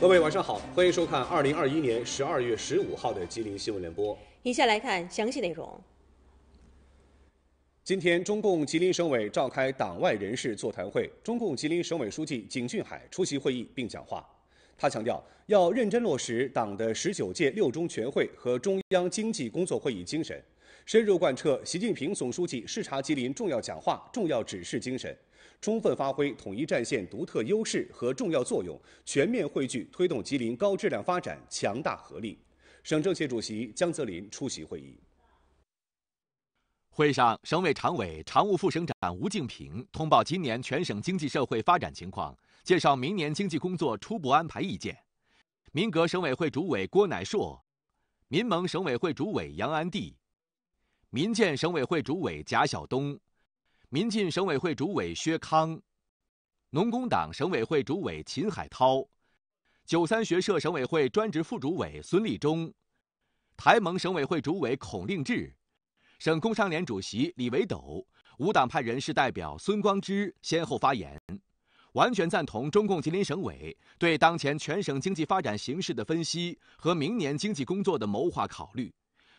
各位晚上好，欢迎收看二零二一年十二月十五号的吉林新闻联播。以下来看详细内容。今天，中共吉林省委召开党外人士座谈会，中共吉林省委书记景俊海出席会议并讲话。他强调，要认真落实党的十九届六中全会和中央经济工作会议精神，深入贯彻习近平总书记视察吉林重要讲话重要指示精神。充分发挥统一战线独特优势和重要作用，全面汇聚推动吉林高质量发展强大合力。省政协主席江泽林出席会议。会上，省委常委、常务副省长吴靖平通报今年全省经济社会发展情况，介绍明年经济工作初步安排意见。民革省委会主委郭乃硕，民盟省委会主委杨安娣，民建省委会主委贾晓东。民进省委会主委薛康、农工党省委会主委秦海涛、九三学社省委会专职副主委孙立忠、台盟省委会主委孔令智、省工商联主席李维斗无党派人士代表孙光之先后发言，完全赞同中共吉林省委对当前全省经济发展形势的分析和明年经济工作的谋划考虑，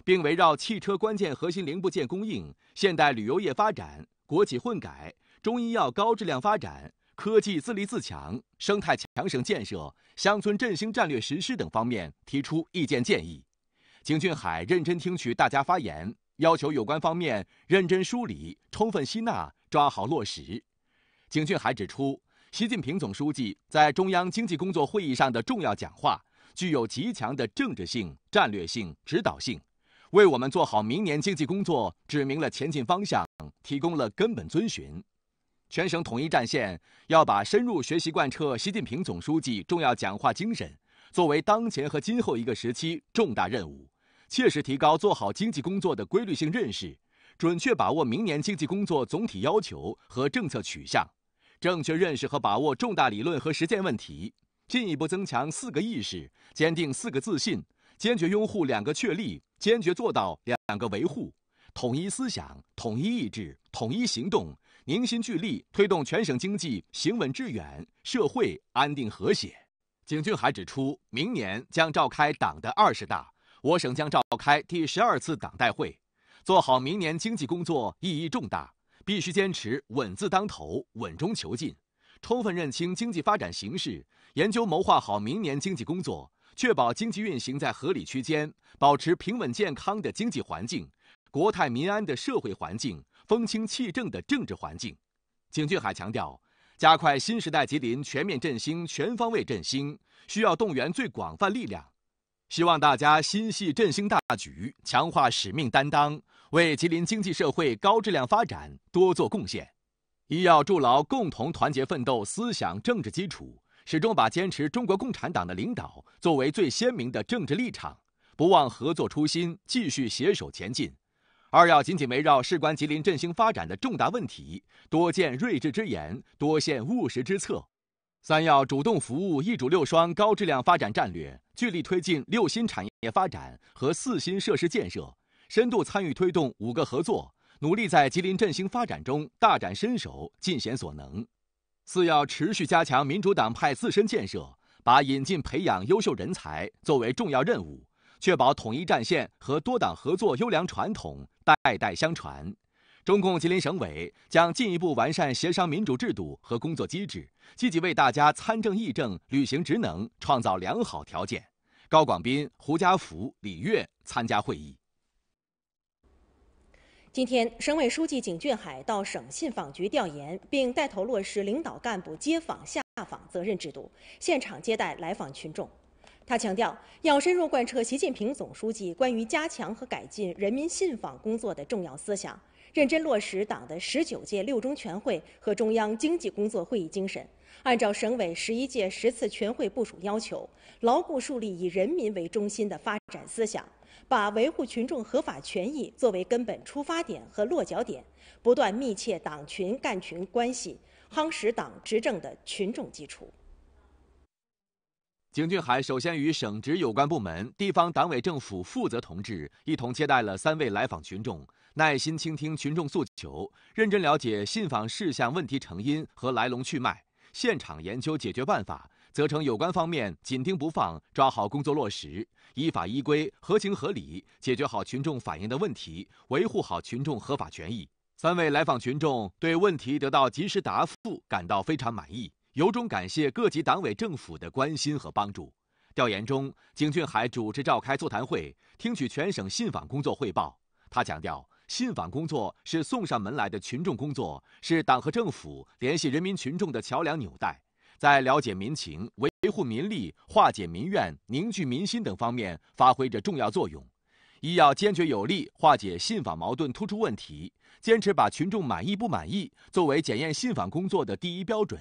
并围绕汽车关键核心零部件供应、现代旅游业发展。国企混改、中医药高质量发展、科技自立自强、生态强省建设、乡村振兴战略实施等方面提出意见建议。景俊海认真听取大家发言，要求有关方面认真梳理、充分吸纳、抓好落实。景俊海指出，习近平总书记在中央经济工作会议上的重要讲话具有极强的政治性、战略性、指导性。为我们做好明年经济工作指明了前进方向，提供了根本遵循。全省统一战线要把深入学习贯彻习近平总书记重要讲话精神作为当前和今后一个时期重大任务，切实提高做好经济工作的规律性认识，准确把握明年经济工作总体要求和政策取向，正确认识和把握重大理论和实践问题，进一步增强四个意识，坚定四个自信。坚决拥护两个确立，坚决做到两个维护，统一思想，统一意志，统一行动，凝心聚力，推动全省经济行稳致远，社会安定和谐。景俊海指出，明年将召开党的二十大，我省将召开第十二次党代会，做好明年经济工作意义重大，必须坚持稳字当头，稳中求进，充分认清经济发展形势，研究谋划好明年经济工作。确保经济运行在合理区间，保持平稳健康的经济环境、国泰民安的社会环境、风清气正的政治环境。景俊海强调，加快新时代吉林全面振兴、全方位振兴，需要动员最广泛力量。希望大家心系振兴大局，强化使命担当，为吉林经济社会高质量发展多做贡献。一要筑牢共同团结奋斗思想政治基础。始终把坚持中国共产党的领导作为最鲜明的政治立场，不忘合作初心，继续携手前进。二要紧紧围绕事关吉林振兴发展的重大问题，多建睿智之言，多献务实之策。三要主动服务“一主六双”高质量发展战略，聚力推进六新产业发展和四新设施建设，深度参与推动五个合作，努力在吉林振兴发展中大展身手，尽显所能。四要持续加强民主党派自身建设，把引进培养优秀人才作为重要任务，确保统一战线和多党合作优良传统代代相传。中共吉林省委将进一步完善协商民主制度和工作机制，积极为大家参政议政、履行职能创造良好条件。高广斌、胡家福、李跃参加会议。今天，省委书记景俊海到省信访局调研，并带头落实领导干部接访下访责任制度，现场接待来访群众。他强调，要深入贯彻习近平总书记关于加强和改进人民信访工作的重要思想，认真落实党的十九届六中全会和中央经济工作会议精神，按照省委十一届十次全会部署要求，牢固树立以人民为中心的发展思想。把维护群众合法权益作为根本出发点和落脚点，不断密切党群干群关系，夯实党执政的群众基础。景俊海首先与省直有关部门、地方党委政府负责同志一同接待了三位来访群众，耐心倾听群众诉求，认真了解信访事项问题成因和来龙去脉，现场研究解决办法。责成有关方面紧盯不放，抓好工作落实，依法依规、合情合理解决好群众反映的问题，维护好群众合法权益。三位来访群众对问题得到及时答复感到非常满意，由衷感谢各级党委政府的关心和帮助。调研中，景俊海主持召开座谈会，听取全省信访工作汇报。他强调，信访工作是送上门来的群众工作，是党和政府联系人民群众的桥梁纽带。在了解民情、维护民利、化解民怨、凝聚民心等方面发挥着重要作用。一要坚决有力化解信访矛盾突出问题，坚持把群众满意不满意作为检验信访工作的第一标准，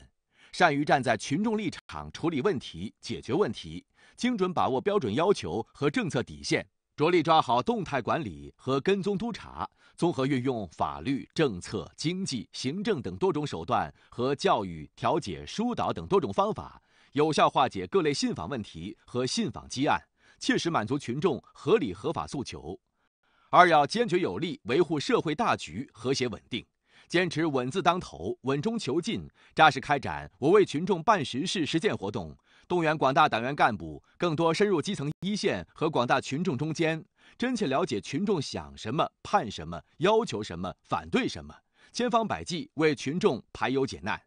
善于站在群众立场处理问题、解决问题，精准把握标准要求和政策底线，着力抓好动态管理和跟踪督查。综合运用法律、政策、经济、行政等多种手段和教育、调解、疏导等多种方法，有效化解各类信访问题和信访积案，切实满足群众合理合法诉求。二要坚决有力维护社会大局和谐稳定，坚持稳字当头、稳中求进，扎实开展我为群众办实事实践活动，动员广大党员干部更多深入基层一线和广大群众中间。真切了解群众想什么、盼什么、要求什么、反对什么，千方百计为群众排忧解难，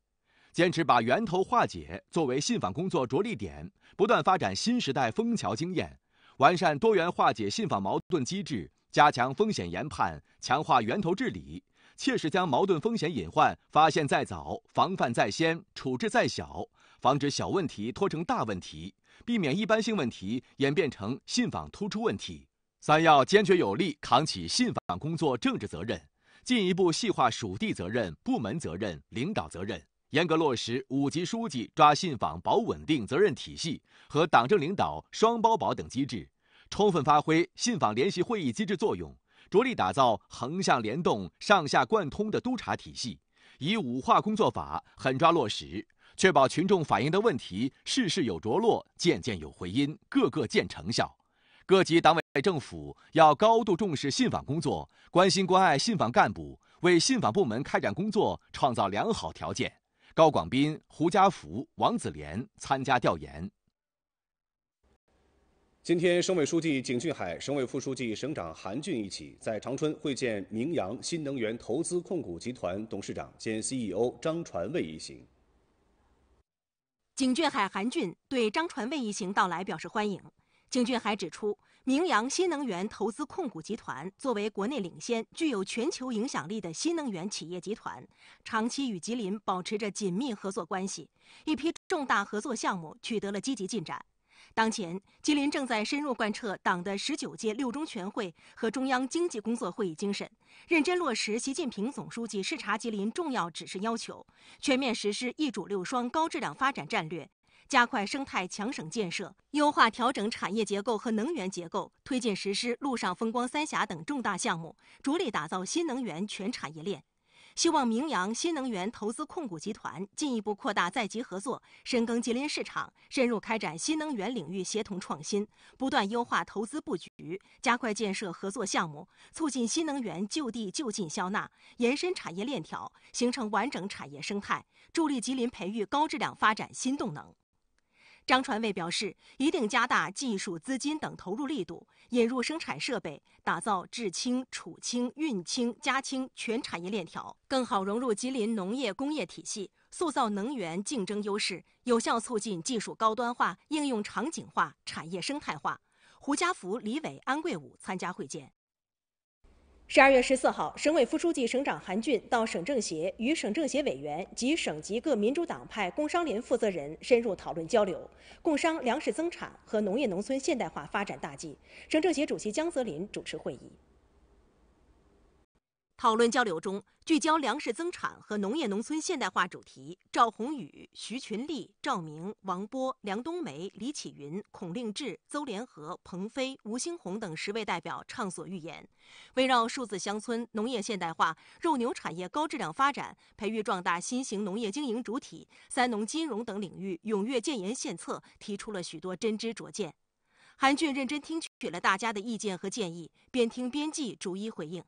坚持把源头化解作为信访工作着力点，不断发展新时代枫桥经验，完善多元化解信访矛盾机制，加强风险研判，强化源头治理，切实将矛盾风险隐患发现再早、防范在先、处置再小，防止小问题拖成大问题，避免一般性问题演变成信访突出问题。三要坚决有力扛起信访工作政治责任，进一步细化属地责任、部门责任、领导责任，严格落实五级书记抓信访保稳定责任体系和党政领导双包保等机制，充分发挥信访联席会议机制作用，着力打造横向联动、上下贯通的督查体系，以五化工作法狠抓落实，确保群众反映的问题事事有着落、件件有回音、个个见成效。各级党委。政府要高度重视信访工作，关心关爱信访干部，为信访部门开展工作创造良好条件。高广斌、胡家福、王子莲参加调研。今天，省委书记景俊海、省委副书记、省长韩俊一起在长春会见明阳新能源投资控股集团董事长兼 CEO 张传卫一行。景俊海、韩俊对张传卫一行到来表示欢迎。景俊海指出。名扬新能源投资控股集团作为国内领先、具有全球影响力的新能源企业集团，长期与吉林保持着紧密合作关系，一批重大合作项目取得了积极进展。当前，吉林正在深入贯彻党的十九届六中全会和中央经济工作会议精神，认真落实习近平总书记视察吉林重要指示要求，全面实施“一主六双”高质量发展战略。加快生态强省建设，优化调整产业结构和能源结构，推进实施陆上风光三峡等重大项目，着力打造新能源全产业链。希望明阳新能源投资控股集团进一步扩大在吉合作，深耕吉林市场，深入开展新能源领域协同创新，不断优化投资布局，加快建设合作项目，促进新能源就地就近消纳，延伸产业链条，形成完整产业生态，助力吉林培育高质量发展新动能。张传卫表示，一定加大技术、资金等投入力度，引入生产设备，打造制氢、储氢、运氢、加氢全产业链条，更好融入吉林农业工业体系，塑造能源竞争优势，有效促进技术高端化、应用场景化、产业生态化。胡家福、李伟、安贵武参加会见。十二月十四号，省委副书记、省长韩俊到省政协与省政协委员及省级各民主党派、工商联负责人深入讨论交流，共商粮食增产和农业农村现代化发展大计。省政协主席江泽林主持会议。讨论交流中，聚焦粮食增产和农业农村现代化主题，赵宏宇、徐群力、赵明、王波、梁冬梅、李启云、孔令智、邹连河、彭飞、吴兴红等十位代表畅所欲言，围绕数字乡村、农业现代化、肉牛产业高质量发展、培育壮大新型农业经营主体、三农金融等领域踊跃建言献策，提出了许多真知灼见。韩俊认真听取了大家的意见和建议，边听边记，逐一回应。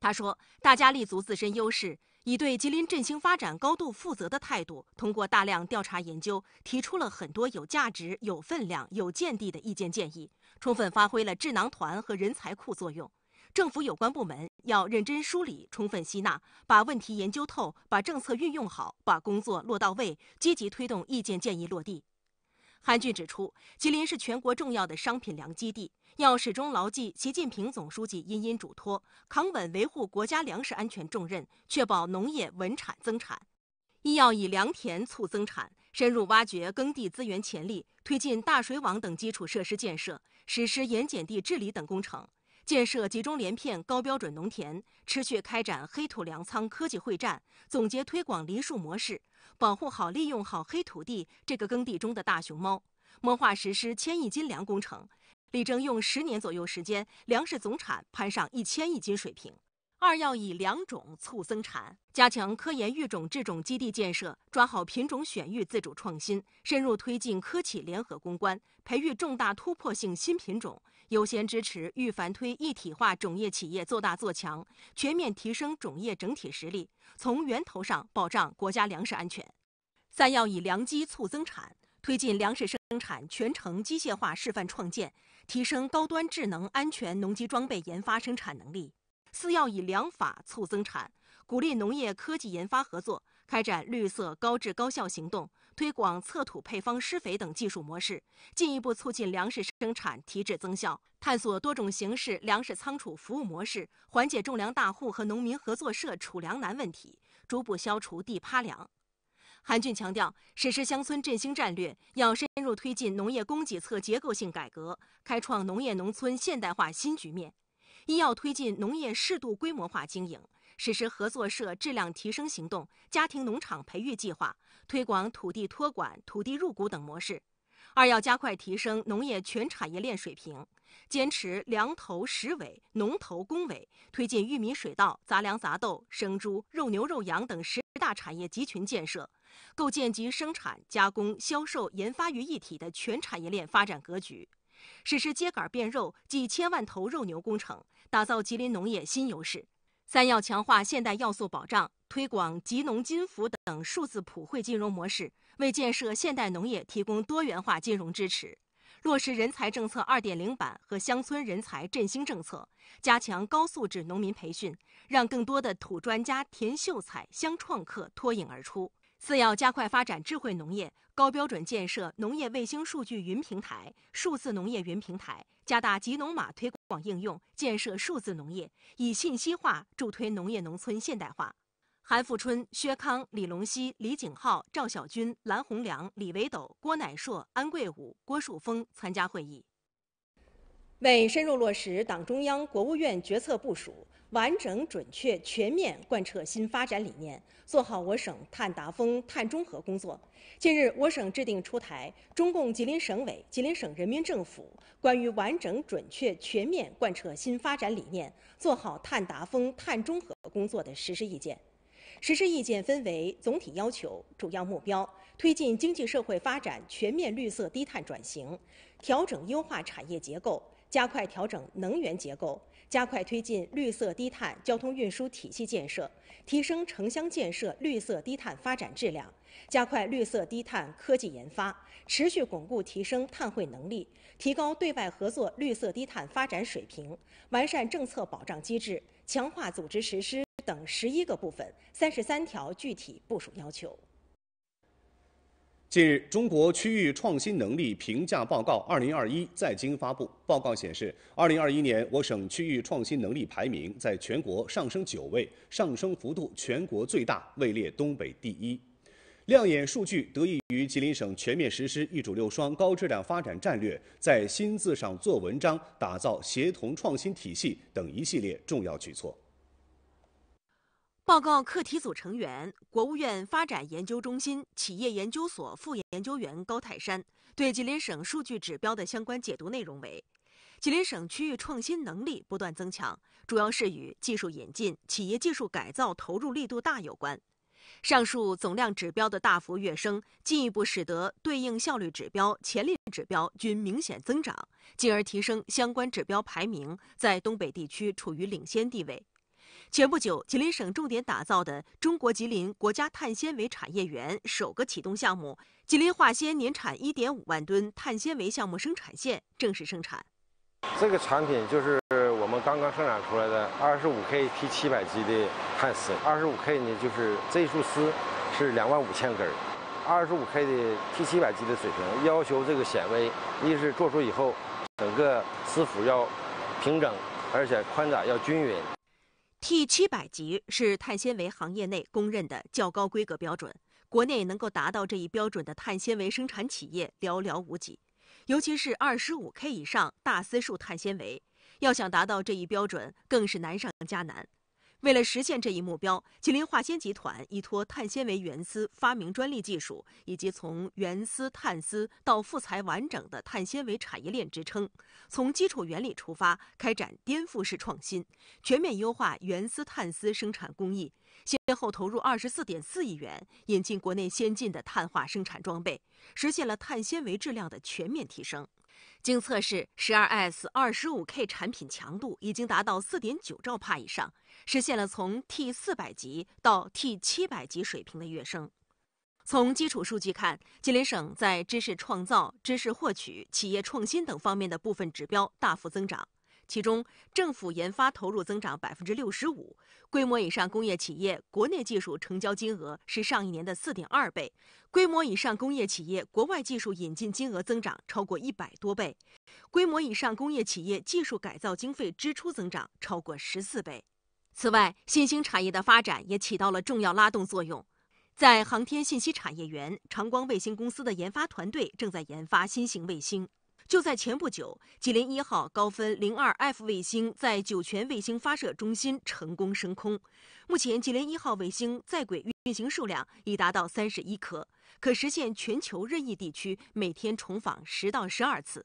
他说：“大家立足自身优势，以对吉林振兴发展高度负责的态度，通过大量调查研究，提出了很多有价值、有分量、有见地的意见建议，充分发挥了智囊团和人才库作用。政府有关部门要认真梳理、充分吸纳，把问题研究透，把政策运用好，把工作落到位，积极推动意见建议落地。”韩俊指出，吉林是全国重要的商品粮基地。要始终牢记习近平总书记殷殷嘱托，扛稳维护国家粮食安全重任，确保农业稳产增产。一要以良田促增产，深入挖掘耕地资源潜力，推进大水网等基础设施建设，实施盐碱地治理等工程，建设集中连片高标准农田，持续开展黑土粮仓科技会战，总结推广梨树模式，保护好利用好黑土地这个耕地中的大熊猫，谋划实施千亿斤粮工程。力争用十年左右时间，粮食总产攀上一千亿斤水平。二要以良种促增产，加强科研育种制种基地建设，抓好品种选育自主创新，深入推进科企联合攻关，培育重大突破性新品种，优先支持育繁推一体化种业企业做大做强，全面提升种业整体实力，从源头上保障国家粮食安全。三要以良机促增产，推进粮食生产全程机械化示范创建。提升高端智能安全农机装备研发生产能力。四要以良法促增产，鼓励农业科技研发合作，开展绿色高质高效行动，推广测土配方施肥等技术模式，进一步促进粮食生产提质增效，探索多种形式粮食仓储服务模式，缓解种粮大户和农民合作社储粮难问题，逐步消除地趴粮。韩俊强调，实施乡村振兴战略，要深入推进农业供给侧结构性改革，开创农业农村现代化新局面。一要推进农业适度规模化经营，实施合作社质量提升行动、家庭农场培育计划，推广土地托管、土地入股等模式；二要加快提升农业全产业链水平，坚持粮头实尾、农头工尾，推进玉米、水稻、杂粮杂豆、生猪、肉牛、肉羊等十大产业集群建设。构建集生产、加工、销售、研发于一体的全产业链发展格局，实施秸秆变肉、几千万头肉牛工程，打造吉林农业新优势。三要强化现代要素保障，推广吉农金服等数字普惠金融模式，为建设现代农业提供多元化金融支持。落实人才政策二点零版和乡村人才振兴政策，加强高素质农民培训，让更多的土专家、田秀才、乡创客脱颖而出。四要加快发展智慧农业，高标准建设农业卫星数据云平台、数字农业云平台，加大“吉农码”推广应用，建设数字农业，以信息化助推农业农村现代化。韩富春、薛康、李龙熙、李景浩、赵晓军、蓝洪良、李维斗、郭乃硕、安贵武、郭树峰参加会议。为深入落实党中央、国务院决策部署，完整、准确、全面贯彻新发展理念，做好我省碳达峰、碳中和工作，近日，我省制定出台《中共吉林省委、吉林省人民政府关于完整、准确、全面贯彻新发展理念，做好碳达峰、碳中和工作的实施意见》。实施意见分为总体要求、主要目标、推进经济社会发展全面绿色低碳转型、调整优化产业结构。加快调整能源结构，加快推进绿色低碳交通运输体系建设，提升城乡建设绿色低碳发展质量，加快绿色低碳科技研发，持续巩固提升碳汇能力，提高对外合作绿色低碳发展水平，完善政策保障机制，强化组织实施等十一个部分三十三条具体部署要求。近日，中国区域创新能力评价报告二零二一在京发布。报告显示，二零二一年我省区域创新能力排名在全国上升九位，上升幅度全国最大，位列东北第一。亮眼数据得益于吉林省全面实施“一主六双”高质量发展战略，在“新”字上做文章，打造协同创新体系等一系列重要举措。报告课题组成员，国务院发展研究中心企业研究所副研究员高泰山对吉林省数据指标的相关解读内容为：吉林省区域创新能力不断增强，主要是与技术引进、企业技术改造投入力度大有关。上述总量指标的大幅跃升，进一步使得对应效率指标、潜力指标均明显增长，进而提升相关指标排名，在东北地区处于领先地位。前不久，吉林省重点打造的“中国吉林国家碳纤维产业园”首个启动项目——吉林化纤年产1.5万吨碳纤维项目生产线正式生产。这个产品就是我们刚刚生产出来的 25K T700 级的碳丝。25K 呢，就是这一束丝是两万五千根儿。25K 的 T700 级的水平，要求这个纤维一是做出以后，整个丝幅要平整，而且宽窄要均匀。T 七百级是碳纤维行业内公认的较高规格标准，国内能够达到这一标准的碳纤维生产企业寥寥无几，尤其是二十五 K 以上大丝束碳纤维，要想达到这一标准更是难上加难。为了实现这一目标，吉林化纤集团依托碳纤维原丝发明专利技术，以及从原丝碳丝到复材完整的碳纤维产业链支撑，从基础原理出发开展颠覆式创新，全面优化原丝碳丝生产工艺，先后投入二十四点四亿元引进国内先进的碳化生产装备，实现了碳纤维质量的全面提升。经测试，12S25K 产品强度已经达到4.9兆帕以上，实现了从 T400 级到 T700 级水平的跃升。从基础数据看，吉林省在知识创造、知识获取、企业创新等方面的部分指标大幅增长。其中，政府研发投入增长百分之六十五，规模以上工业企业国内技术成交金额是上一年的四点二倍，规模以上工业企业国外技术引进金额增长超过一百多倍，规模以上工业企业技术改造经费支出增长超过十四倍。此外，新兴产业的发展也起到了重要拉动作用。在航天信息产业园，长光卫星公司的研发团队正在研发新型卫星。就在前不久，吉林一号高分零二 F 卫星在酒泉卫星发射中心成功升空。目前，吉林一号卫星在轨运行数量已达到三十一颗，可实现全球任意地区每天重访十到十二次。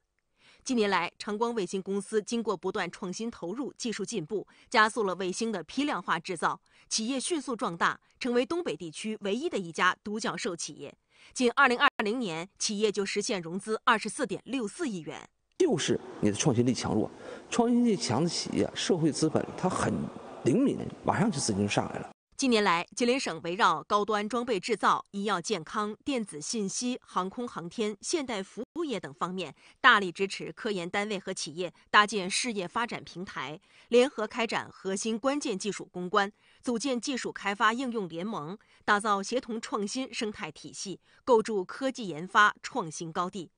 近年来，长光卫星公司经过不断创新投入、技术进步，加速了卫星的批量化制造，企业迅速壮大，成为东北地区唯一的一家独角兽企业。近二零二。零年，企业就实现融资二十四点六四亿元。就是你的创新力强弱，创新力强的企业，社会资本它很灵敏，马上就资金上来了。近年来，吉林省围绕高端装备制造、医药健康、电子信息、航空航天、现代服务业等方面，大力支持科研单位和企业搭建事业发展平台，联合开展核心关键技术攻关，组建技术开发应用联盟，打造协同创新生态体系，构筑科技研发创新高地。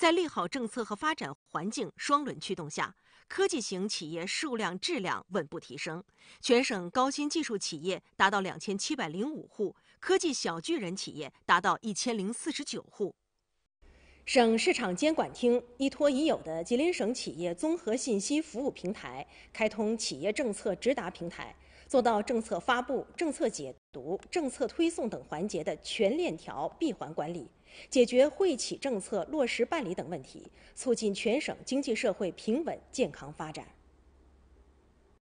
在利好政策和发展环境双轮驱动下，科技型企业数量质量稳步提升。全省高新技术企业达到两千七百零五户，科技小巨人企业达到一千零四十九户。省市场监管厅依托已有的吉林省企业综合信息服务平台，开通企业政策直达平台，做到政策发布、政策解读、政策推送等环节的全链条闭环管理。解决惠企政策落实办理等问题，促进全省经济社会平稳健康发展。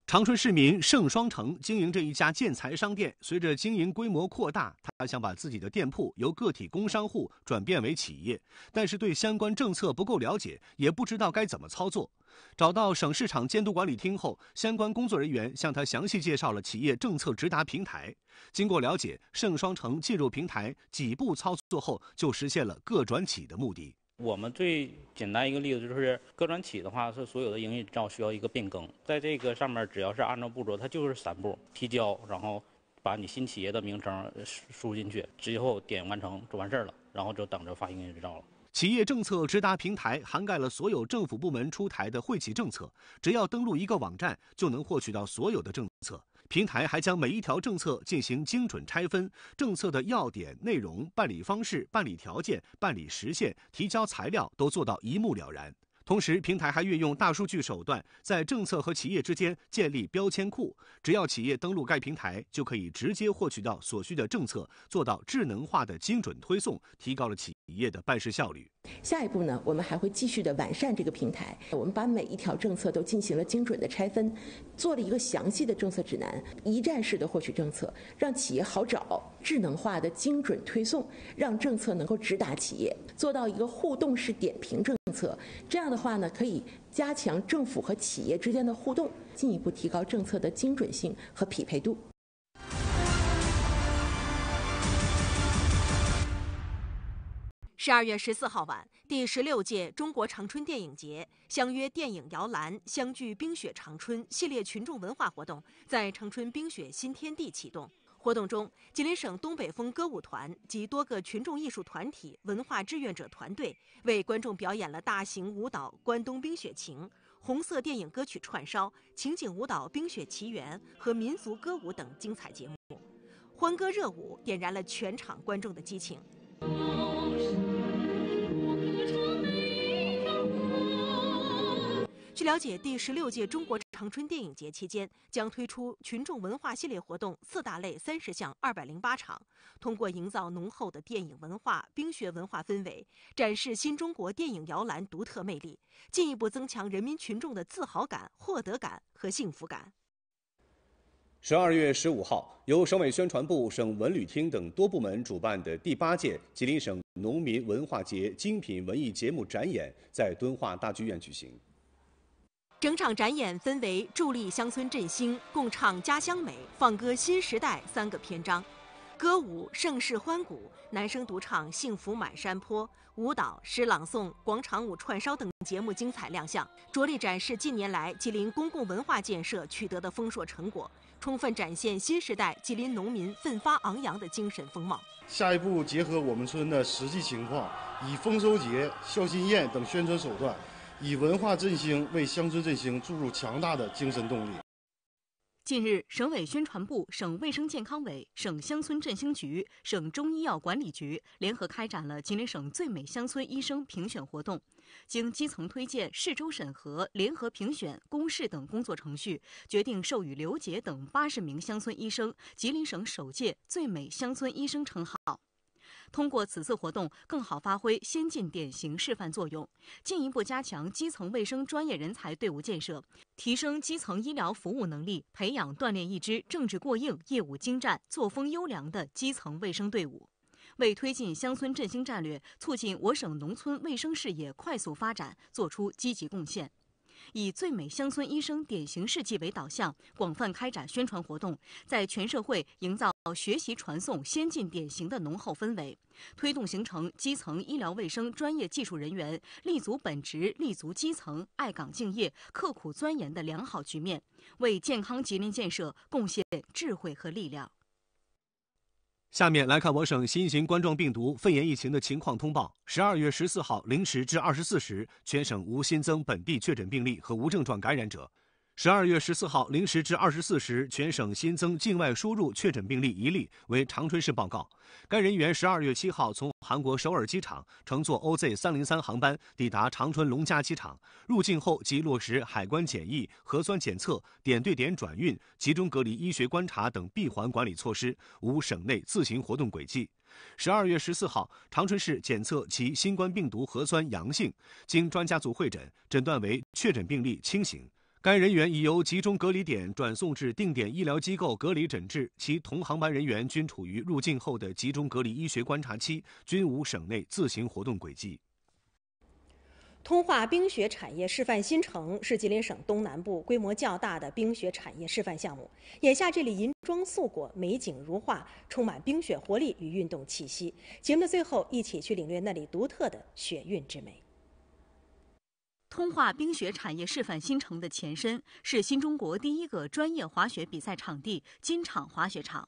长春市民盛双成经营着一家建材商店，随着经营规模扩大，他想把自己的店铺由个体工商户转变为企业，但是对相关政策不够了解，也不知道该怎么操作。找到省市场监督管理厅后，相关工作人员向他详细介绍了企业政策直达平台。经过了解，盛双成进入平台几步操作后，就实现了个转企的目的。我们最简单一个例子就是，个转企的话是所有的营业执照需要一个变更，在这个上面只要是按照步骤，它就是三步：提交，然后把你新企业的名称输进去，之后点完成就完事儿了，然后就等着发营业执照了。企业政策直达平台涵盖了所有政府部门出台的惠企政策，只要登录一个网站就能获取到所有的政策。平台还将每一条政策进行精准拆分，政策的要点、内容、办理方式、办理条件、办理时限、提交材料都做到一目了然。同时，平台还运用大数据手段，在政策和企业之间建立标签库。只要企业登录该平台，就可以直接获取到所需的政策，做到智能化的精准推送，提高了企业的办事效率。下一步呢，我们还会继续的完善这个平台。我们把每一条政策都进行了精准的拆分，做了一个详细的政策指南，一站式的获取政策，让企业好找。智能化的精准推送，让政策能够直达企业，做到一个互动式点评政。策这样的话呢，可以加强政府和企业之间的互动，进一步提高政策的精准性和匹配度。十二月十四号晚，第十六届中国长春电影节“相约电影摇篮，相聚冰雪长春”系列群众文化活动在长春冰雪新天地启动。活动中，吉林省东北风歌舞团及多个群众艺术团体、文化志愿者团队为观众表演了大型舞蹈《关东冰雪情》、红色电影歌曲串烧、情景舞蹈《冰雪奇缘》和民族歌舞等精彩节目，欢歌热舞点燃了全场观众的激情。据了解，第十六届中国长春电影节期间将推出群众文化系列活动四大类三十项二百零八场，通过营造浓厚的电影文化、冰雪文化氛围，展示新中国电影摇篮独特魅力，进一步增强人民群众的自豪感、获得感和幸福感。十二月十五号，由省委宣传部、省文旅厅等多部门主办的第八届吉林省农民文化节精品文艺节目展演在敦化大剧院举行。整场展演分为助力乡村振兴、共唱家乡美、放歌新时代三个篇章，歌舞《盛世欢谷》、男声独唱《幸福满山坡》、舞蹈诗朗诵、广场舞串烧等节目精彩亮相，着力展示近年来吉林公共文化建设取得的丰硕成果，充分展现新时代吉林农民奋发昂扬的精神风貌。下一步，结合我们村的实际情况，以丰收节、孝心宴等宣传手段。以文化振兴为乡村振兴注入强大的精神动力。近日，省委宣传部、省卫生健康委、省乡村振兴局、省中医药管理局联合开展了吉林省最美乡村医生评选活动。经基层推荐、市州审核、联合评选、公示等工作程序，决定授予刘杰等八十名乡村医生吉林省首届最美乡村医生称号。通过此次活动，更好发挥先进典型示范作用，进一步加强基层卫生专业人才队伍建设，提升基层医疗服务能力，培养锻炼一支政治过硬、业务精湛、作风优良的基层卫生队伍，为推进乡村振兴战略、促进我省农村卫生事业快速发展作出积极贡献。以最美乡村医生典型事迹为导向，广泛开展宣传活动，在全社会营造学习传送先进典型的浓厚氛围，推动形成基层医疗卫生专业技术人员立足本职、立足基层、爱岗敬业、刻苦钻研的良好局面，为健康吉林建设贡献智慧和力量。下面来看我省新型冠状病毒肺炎疫情的情况通报。十二月十四号零时至二十四时，全省无新增本地确诊病例和无症状感染者。十二月十四号零时至二十四时，全省新增境外输入确诊病例一例，为长春市报告。该人员十二月七号从韩国首尔机场乘坐 OZ 三零三航班抵达长春龙嘉机场，入境后即落实海关检疫、核酸检测、点对点转运、集中隔离、医学观察等闭环管理措施，无省内自行活动轨迹。十二月十四号，长春市检测其新冠病毒核酸阳性，经专家组会诊，诊断为确诊病例轻型。该人员已由集中隔离点转送至定点医疗机构隔离诊治，其同航班人员均处于入境后的集中隔离医学观察期，均无省内自行活动轨迹。通化冰雪产业示范新城是吉林省东南部规模较大的冰雪产业示范项目。眼下这里银装素裹，美景如画，充满冰雪活力与运动气息。节目的最后，一起去领略那里独特的雪韵之美。通化冰雪产业示范新城的前身是新中国第一个专业滑雪比赛场地——金场滑雪场，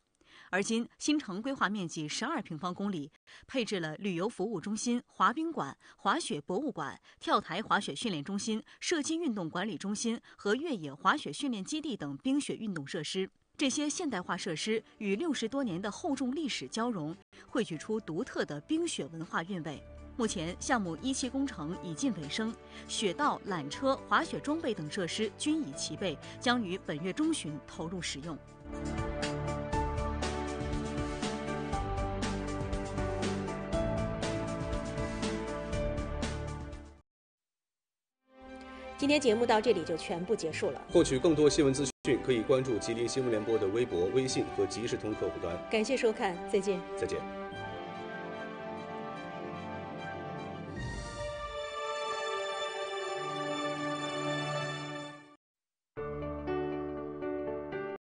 而今新城规划面积十二平方公里，配置了旅游服务中心、滑冰馆、滑雪博物馆、跳台滑雪训练中心、射击运动管理中心和越野滑雪训练基地等冰雪运动设施。这些现代化设施与六十多年的厚重历史交融，汇聚出独特的冰雪文化韵味。目前，项目一期工程已近尾声，雪道、缆车、滑雪装备等设施均已齐备，将于本月中旬投入使用。今天节目到这里就全部结束了。获取更多新闻资讯，可以关注吉林新闻联播的微博、微信和即时通客户端。感谢收看，再见。再见。